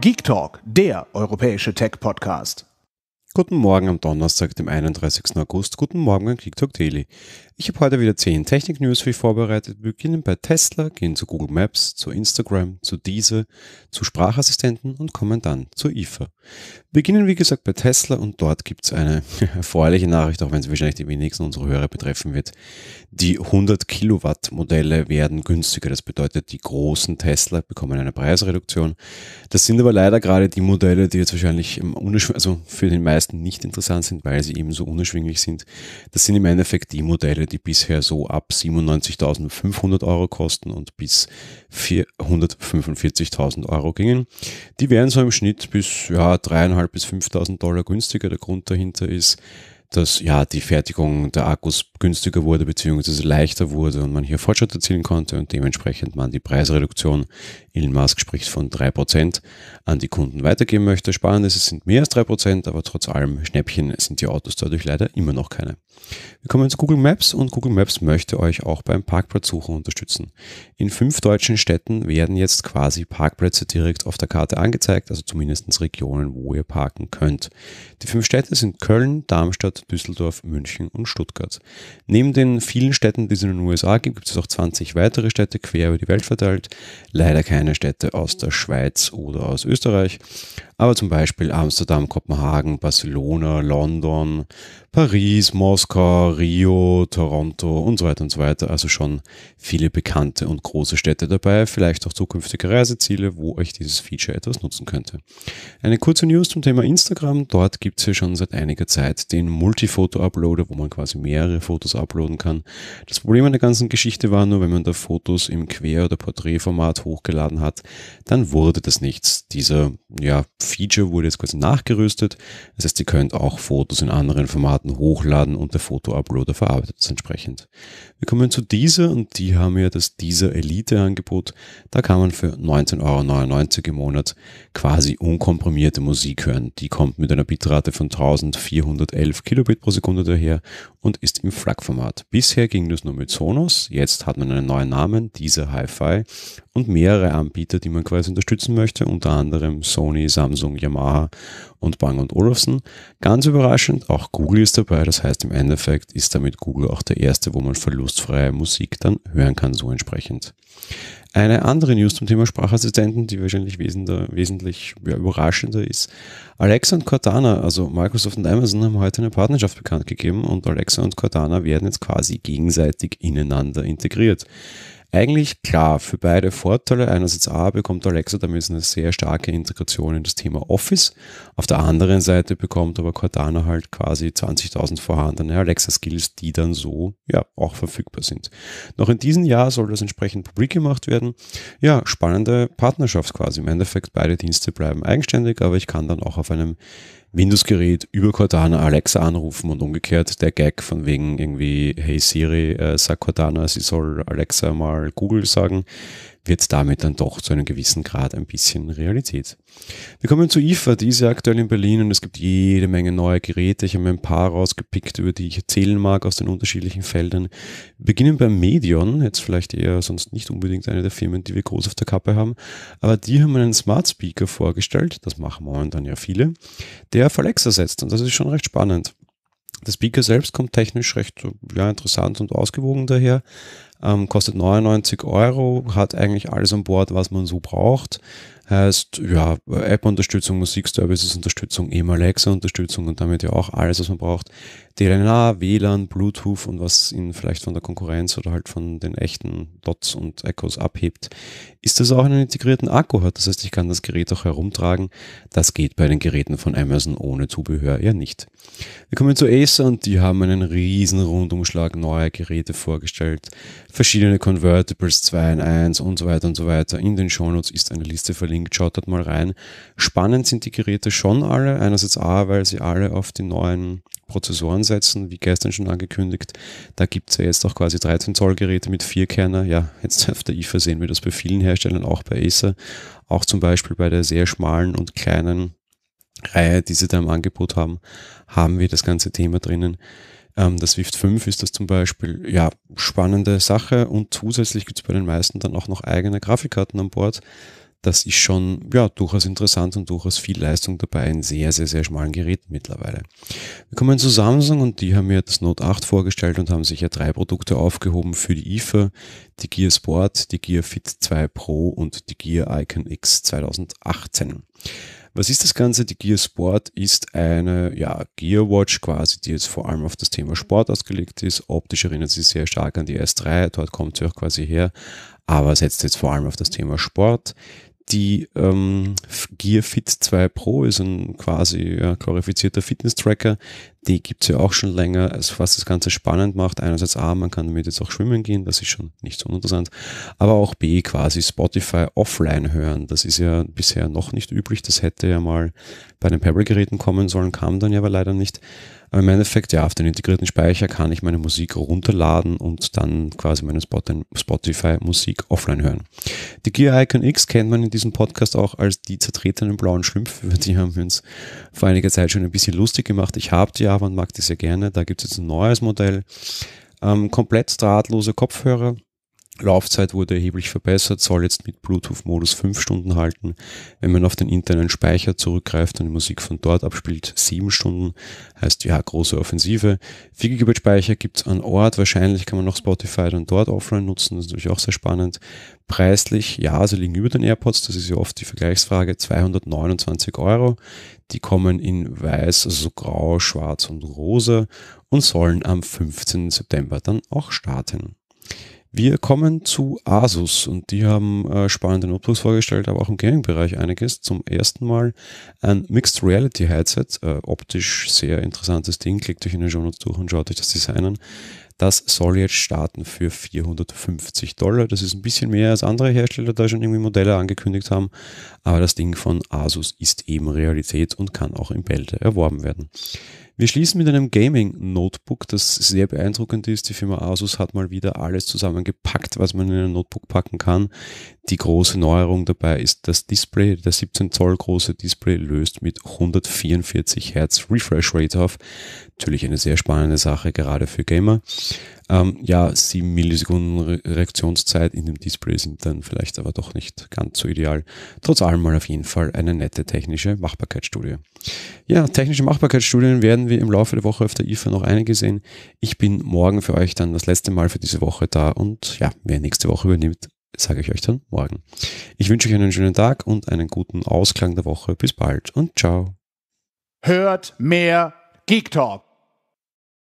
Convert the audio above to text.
Geek Talk, der europäische Tech-Podcast. Guten Morgen am Donnerstag, dem 31. August. Guten Morgen an Geek Talk Daily. Ich habe heute wieder 10 Technik-News für euch vorbereitet. Wir beginnen bei Tesla, gehen zu Google Maps, zu Instagram, zu Diese, zu Sprachassistenten und kommen dann zu IFA. beginnen, wie gesagt, bei Tesla und dort gibt es eine erfreuliche Nachricht, auch wenn sie wahrscheinlich die wenigsten unserer Hörer betreffen wird. Die 100 Kilowatt Modelle werden günstiger. Das bedeutet, die großen Tesla bekommen eine Preisreduktion. Das sind aber leider gerade die Modelle, die jetzt wahrscheinlich also für den meisten nicht interessant sind, weil sie eben so unerschwinglich sind. Das sind im Endeffekt die Modelle, die bisher so ab 97.500 Euro kosten und bis 445.000 Euro gingen. Die wären so im Schnitt bis ja, 3.500 bis 5.000 Dollar günstiger. Der Grund dahinter ist, dass ja die Fertigung der Akkus günstiger wurde bzw. leichter wurde und man hier Fortschritt erzielen konnte und dementsprechend man die Preisreduktion, Elon Musk spricht von 3%, an die Kunden weitergeben möchte. Spannend ist, es sind mehr als 3%, aber trotz allem Schnäppchen sind die Autos dadurch leider immer noch keine. Wir kommen zu Google Maps und Google Maps möchte euch auch beim Parkplatzsuchen unterstützen. In fünf deutschen Städten werden jetzt quasi Parkplätze direkt auf der Karte angezeigt, also zumindest Regionen, wo ihr parken könnt. Die fünf Städte sind Köln, Darmstadt, Düsseldorf, München und Stuttgart. Neben den vielen Städten, die es in den USA gibt, gibt es auch 20 weitere Städte quer über die Welt verteilt. Leider keine Städte aus der Schweiz oder aus Österreich aber zum Beispiel Amsterdam, Kopenhagen, Barcelona, London, Paris, Moskau, Rio, Toronto und so weiter und so weiter. Also schon viele bekannte und große Städte dabei, vielleicht auch zukünftige Reiseziele, wo euch dieses Feature etwas nutzen könnte. Eine kurze News zum Thema Instagram. Dort gibt es ja schon seit einiger Zeit den Multifoto-Uploader, wo man quasi mehrere Fotos uploaden kann. Das Problem an der ganzen Geschichte war nur, wenn man da Fotos im Quer- oder Porträtformat hochgeladen hat, dann wurde das nichts. Dieser ja, Feature wurde jetzt quasi nachgerüstet. Das heißt, ihr könnt auch Fotos in anderen Formaten hochladen und der Foto-Uploader verarbeitet es entsprechend. Wir kommen zu dieser und die haben ja das dieser Elite-Angebot. Da kann man für 19,99 Euro im Monat quasi unkomprimierte Musik hören. Die kommt mit einer Bitrate von 1411 Kilobit pro Sekunde daher und ist im FLAC-Format. Bisher ging das nur mit Sonos, jetzt hat man einen neuen Namen, dieser Hi-Fi und mehrere Anbieter, die man quasi unterstützen möchte, unter anderem Sony, Samsung, Samsung, Yamaha und Bang Olufsen. Ganz überraschend, auch Google ist dabei. Das heißt, im Endeffekt ist damit Google auch der erste, wo man verlustfreie Musik dann hören kann, so entsprechend. Eine andere News zum Thema Sprachassistenten, die wahrscheinlich wesentlich ja, überraschender ist. Alexa und Cortana, also Microsoft und Amazon, haben heute eine Partnerschaft bekannt gegeben und Alexa und Cortana werden jetzt quasi gegenseitig ineinander integriert eigentlich klar für beide Vorteile. Einerseits A bekommt Alexa damit eine sehr starke Integration in das Thema Office. Auf der anderen Seite bekommt aber Cortana halt quasi 20.000 vorhandene Alexa-Skills, die dann so ja auch verfügbar sind. Noch in diesem Jahr soll das entsprechend publik gemacht werden. Ja, spannende Partnerschaft quasi. Im Endeffekt beide Dienste bleiben eigenständig, aber ich kann dann auch auf einem Windows-Gerät über Cortana Alexa anrufen und umgekehrt der Gag von wegen irgendwie, hey Siri, äh, sag Cortana, sie soll Alexa mal Google sagen, wird es damit dann doch zu einem gewissen Grad ein bisschen Realität. Wir kommen zu IFA, die ist ja aktuell in Berlin und es gibt jede Menge neue Geräte. Ich habe mir ein paar rausgepickt, über die ich erzählen mag aus den unterschiedlichen Feldern. Wir beginnen beim Medion, jetzt vielleicht eher sonst nicht unbedingt eine der Firmen, die wir groß auf der Kappe haben, aber die haben einen Smart Speaker vorgestellt, das machen momentan ja viele, der auf Alexa setzt und das ist schon recht spannend. Der Speaker selbst kommt technisch recht ja, interessant und ausgewogen daher. Ähm, kostet 99 Euro, hat eigentlich alles an Bord, was man so braucht. Heißt, ja, App-Unterstützung, Musikservices-Unterstützung, eben Alexa-Unterstützung und damit ja auch alles, was man braucht. DLNA, WLAN, Bluetooth und was ihn vielleicht von der Konkurrenz oder halt von den echten Dots und Echos abhebt, ist das auch einen integrierten Akku hat. Das heißt, ich kann das Gerät auch herumtragen. Das geht bei den Geräten von Amazon ohne Zubehör eher nicht. Wir kommen zu Acer und die haben einen riesen Rundumschlag neuer Geräte vorgestellt. Verschiedene Convertibles 2 in 1 und so weiter und so weiter. In den Shownotes ist eine Liste verlinkt. Schaut dort mal rein. Spannend sind die Geräte schon alle. Einerseits A, weil sie alle auf die neuen Prozessoren setzen, wie gestern schon angekündigt. Da gibt es ja jetzt auch quasi 13 Zoll Geräte mit vier Kerner. Ja, jetzt auf der IFA e sehen wir das bei vielen Herstellern, auch bei Acer, auch zum Beispiel bei der sehr schmalen und kleinen Reihe, die sie da im Angebot haben, haben wir das ganze Thema drinnen. Ähm, das Swift 5 ist das zum Beispiel, ja, spannende Sache und zusätzlich gibt es bei den meisten dann auch noch eigene Grafikkarten an Bord das ist schon ja, durchaus interessant und durchaus viel Leistung dabei in sehr, sehr, sehr schmalen Geräten mittlerweile. Wir kommen zu Samsung und die haben mir das Note 8 vorgestellt und haben sich ja drei Produkte aufgehoben für die IFA, die Gear Sport, die Gear Fit 2 Pro und die Gear Icon X 2018. Was ist das Ganze? Die Gear Sport ist eine ja, Gear Watch quasi, die jetzt vor allem auf das Thema Sport ausgelegt ist. Optisch erinnert sie sehr stark an die S3, dort kommt sie auch quasi her, aber setzt jetzt vor allem auf das Thema Sport die ähm, Gear Fit 2 Pro ist ein quasi ja, glorifizierter Fitness-Tracker, die gibt es ja auch schon länger, also was das Ganze spannend macht. Einerseits A, man kann damit jetzt auch schwimmen gehen, das ist schon nicht so uninteressant, aber auch B, quasi Spotify offline hören. Das ist ja bisher noch nicht üblich, das hätte ja mal bei den Pebble-Geräten kommen sollen, kam dann ja aber leider nicht. Aber im Endeffekt, ja, auf den integrierten Speicher kann ich meine Musik runterladen und dann quasi meine Spotify-Musik offline hören. Die Gear Icon X kennt man in diesem Podcast auch als die zertretenen blauen Schlümpfe, über die haben wir uns vor einiger Zeit schon ein bisschen lustig gemacht. Ich habe die ja, man mag die sehr gerne. Da gibt es jetzt ein neues Modell. Ähm, komplett drahtlose Kopfhörer Laufzeit wurde erheblich verbessert, soll jetzt mit Bluetooth-Modus 5 Stunden halten. Wenn man auf den internen Speicher zurückgreift und die Musik von dort abspielt, 7 Stunden. Heißt, ja, große Offensive. 4 GB Speicher gibt es an Ort. Wahrscheinlich kann man noch Spotify dann dort offline nutzen. Das ist natürlich auch sehr spannend. Preislich, ja, sie liegen über den AirPods. Das ist ja oft die Vergleichsfrage. 229 Euro. Die kommen in weiß, also grau, schwarz und rosa und sollen am 15. September dann auch starten. Wir kommen zu Asus und die haben äh, spannende Notebooks vorgestellt, aber auch im Gaming-Bereich einiges. Zum ersten Mal ein Mixed Reality Headset, äh, optisch sehr interessantes Ding. Klickt euch in den Show Notes durch und schaut euch das Design an. Das soll jetzt starten für 450 Dollar. Das ist ein bisschen mehr als andere Hersteller da schon irgendwie Modelle angekündigt haben. Aber das Ding von Asus ist eben Realität und kann auch im Bälde erworben werden. Wir schließen mit einem Gaming-Notebook, das sehr beeindruckend ist. Die Firma Asus hat mal wieder alles zusammengepackt, was man in ein Notebook packen kann. Die große Neuerung dabei ist das Display. Der 17 Zoll große Display löst mit 144 Hertz Refresh Rate auf. Natürlich eine sehr spannende Sache, gerade für Gamer. Ähm, ja, 7 Millisekunden Reaktionszeit in dem Display sind dann vielleicht aber doch nicht ganz so ideal. Trotz allem mal auf jeden Fall eine nette technische Machbarkeitsstudie. Ja, technische Machbarkeitsstudien werden wir im Laufe der Woche auf der IFA noch einige sehen. Ich bin morgen für euch dann das letzte Mal für diese Woche da und ja, wer nächste Woche übernimmt, sage ich euch dann morgen. Ich wünsche euch einen schönen Tag und einen guten Ausklang der Woche. Bis bald und ciao. Hört mehr Geek Talk.